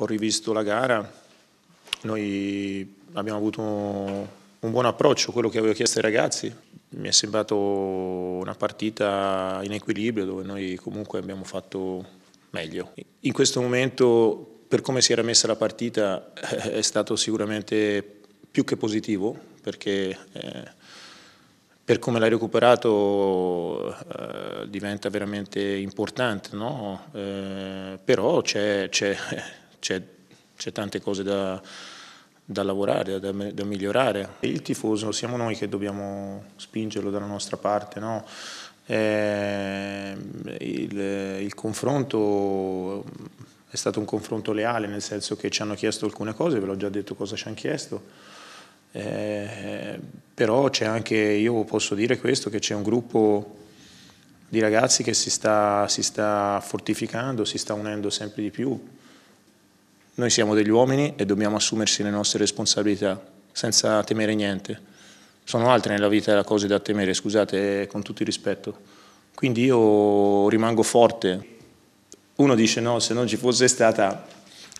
ho rivisto la gara, noi abbiamo avuto un buon approccio, quello che avevo chiesto ai ragazzi. Mi è sembrato una partita in equilibrio dove noi comunque abbiamo fatto meglio. In questo momento, per come si era messa la partita, eh, è stato sicuramente più che positivo perché eh, per come l'hai recuperato eh, diventa veramente importante, no? eh, però c'è c'è, tante cose da, da lavorare, da, da, migliorare. Il tifoso siamo noi che dobbiamo spingerlo dalla nostra parte, no? eh, il, il confronto è stato un confronto leale, nel senso che ci hanno chiesto alcune cose, ve l'ho già detto cosa ci hanno chiesto, eh, però c'è anche, io posso dire questo, che c'è un gruppo di ragazzi che si sta, si sta fortificando, si sta unendo sempre di più, noi siamo degli uomini e dobbiamo assumersi le nostre responsabilità, senza temere niente. Sono altre nella vita le cose da temere, scusate, con tutto il rispetto. Quindi io rimango forte. Uno dice no, se non ci fosse stata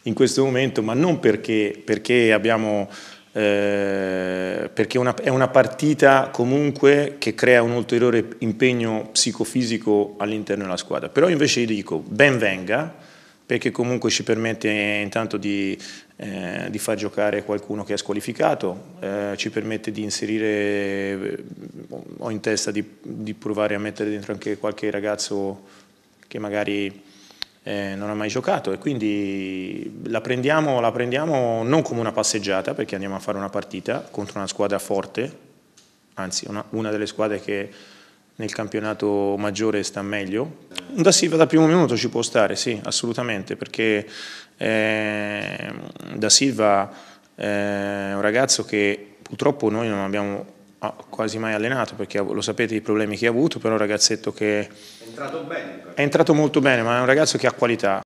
in questo momento, ma non perché, perché abbiamo eh, perché una, è una partita comunque che crea un ulteriore impegno psicofisico all'interno della squadra. Però invece io dico, ben venga, perché comunque ci permette intanto di, eh, di far giocare qualcuno che è squalificato, eh, ci permette di inserire, eh, ho in testa di, di, provare a mettere dentro anche qualche ragazzo che magari eh, non ha mai giocato e quindi la prendiamo, la prendiamo non come una passeggiata perché andiamo a fare una partita contro una squadra forte, anzi una, una delle squadre che nel campionato maggiore sta meglio. Un da Silva da primo minuto ci può stare, sì, assolutamente, perché eh, da Silva è ehm, un ragazzo che purtroppo noi non abbiamo ah, quasi mai allenato perché lo sapete i problemi che ha avuto, però è un ragazzetto che è entrato, bene, è entrato molto bene, ma è un ragazzo che ha qualità.